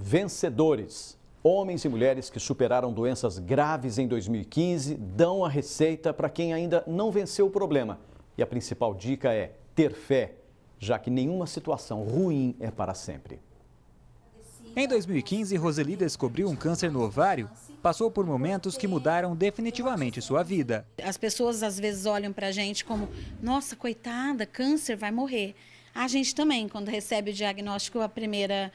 Vencedores. Homens e mulheres que superaram doenças graves em 2015 dão a receita para quem ainda não venceu o problema. E a principal dica é ter fé, já que nenhuma situação ruim é para sempre. Em 2015, Roseli descobriu um câncer no ovário, passou por momentos que mudaram definitivamente sua vida. As pessoas às vezes olham para a gente como, nossa, coitada, câncer, vai morrer. A gente também, quando recebe o diagnóstico, a primeira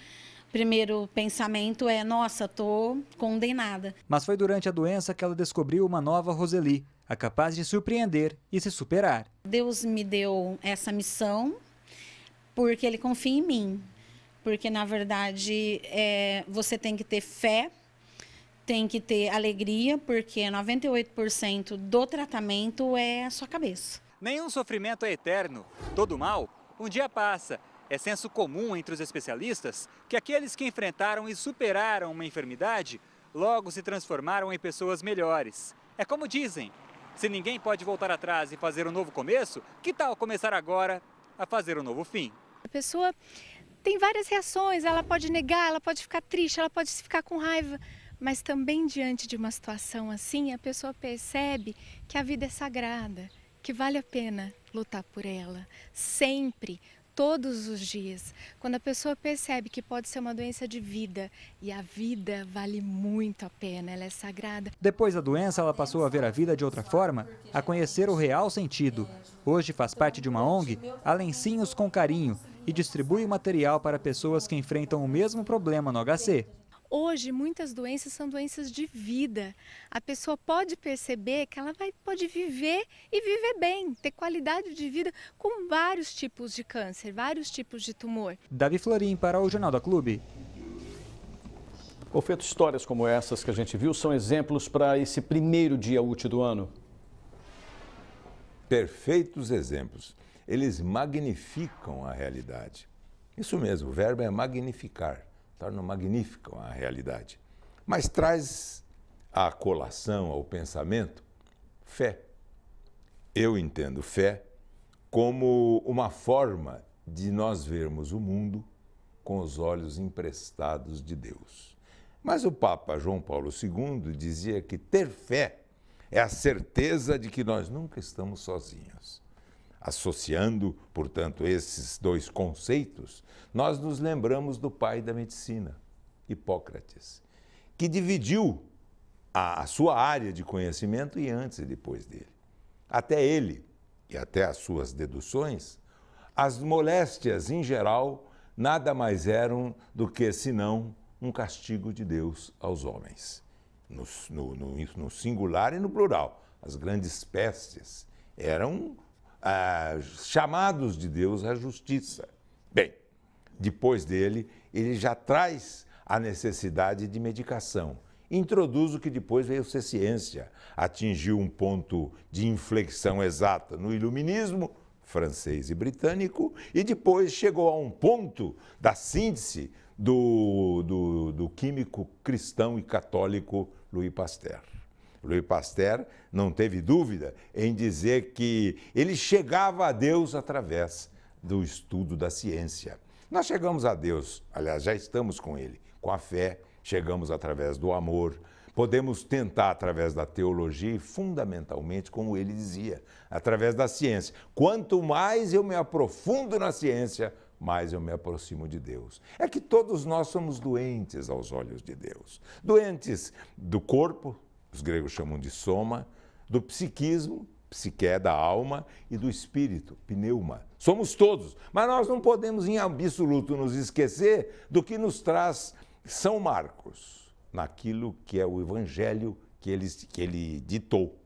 primeiro pensamento é: nossa, tô condenada. Mas foi durante a doença que ela descobriu uma nova Roseli, a capaz de surpreender e se superar. Deus me deu essa missão porque ele confia em mim. Porque, na verdade, é, você tem que ter fé, tem que ter alegria, porque 98% do tratamento é a sua cabeça. Nenhum sofrimento é eterno. Todo mal um dia passa é senso comum entre os especialistas que aqueles que enfrentaram e superaram uma enfermidade logo se transformaram em pessoas melhores. É como dizem: se ninguém pode voltar atrás e fazer um novo começo, que tal começar agora a fazer um novo fim? A pessoa tem várias reações, ela pode negar, ela pode ficar triste, ela pode ficar com raiva, mas também diante de uma situação assim, a pessoa percebe que a vida é sagrada, que vale a pena lutar por ela, sempre, todos os dias. Quando a pessoa percebe que pode ser uma doença de vida e a vida vale muito a pena, ela é sagrada. Depois da doença, ela passou a ver a vida de outra forma, a conhecer o real sentido. Hoje faz parte de uma ONG, Alencinhos com Carinho, e distribui o material para pessoas que enfrentam o mesmo problema no HC. Hoje, muitas doenças são doenças de vida. A pessoa pode perceber que ela vai, pode viver e viver bem, ter qualidade de vida com vários tipos de câncer, vários tipos de tumor. Davi Florim para o Jornal da Clube. Ofeto, histórias como essas que a gente viu são exemplos para esse primeiro dia útil do ano? Perfeitos exemplos. Eles magnificam a realidade. Isso mesmo, o verbo é magnificar torna magnífica a realidade. Mas traz à colação, ao pensamento, fé. Eu entendo fé como uma forma de nós vermos o mundo com os olhos emprestados de Deus. Mas o Papa João Paulo II dizia que ter fé é a certeza de que nós nunca estamos sozinhos. Associando, portanto, esses dois conceitos, nós nos lembramos do pai da medicina, Hipócrates, que dividiu a, sua área de conhecimento e antes e depois dele. Até ele, e até as suas deduções, as moléstias em geral nada mais eram do que senão um castigo de Deus aos homens. No, no, no, no singular e no plural, as grandes pestes eram ah, chamados de Deus à justiça. Bem, depois dele, ele já traz a necessidade de medicação. Introduz o que depois veio ser ciência. Atingiu um ponto de inflexão exata no iluminismo francês e britânico e depois chegou a um ponto da síntese do, do, do químico cristão e católico Louis Pasteur. Louis Pasteur não teve dúvida em dizer que ele chegava a Deus através do estudo da ciência. Nós chegamos a Deus, aliás, já estamos com Ele, com a fé, chegamos através do amor, podemos tentar através da teologia e, fundamentalmente, como ele dizia, através da ciência. Quanto mais eu me aprofundo na ciência, mais eu me aproximo de Deus. É que todos nós somos doentes aos olhos de Deus doentes do corpo, os gregos chamam de soma, do psiquismo, psique da alma, e do espírito, pneuma. Somos todos, mas nós não podemos em absoluto nos esquecer do que nos traz São Marcos, naquilo que é o evangelho que ele, que ele ditou,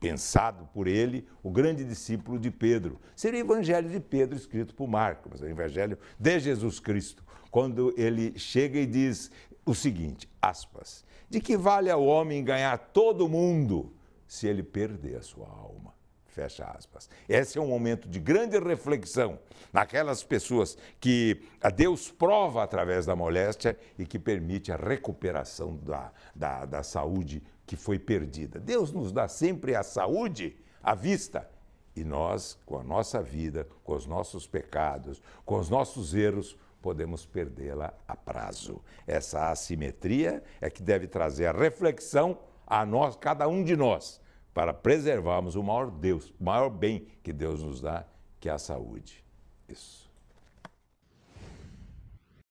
pensado por ele, o grande discípulo de Pedro. Seria o evangelho de Pedro escrito por Marcos, é o evangelho de Jesus Cristo. Quando ele chega e diz: o seguinte, aspas, de que vale ao homem ganhar todo mundo se ele perder a sua alma? Fecha aspas. Esse é um momento de grande reflexão naquelas pessoas que a Deus prova através da moléstia e que permite a recuperação da, da, da saúde que foi perdida. Deus nos dá sempre a saúde à vista. E nós, com a nossa vida, com os nossos pecados, com os nossos erros, podemos perdê-la a prazo. Essa assimetria é que deve trazer a reflexão a nós, cada um de nós, para preservarmos o maior Deus, o maior bem que Deus nos dá, que é a saúde. Isso.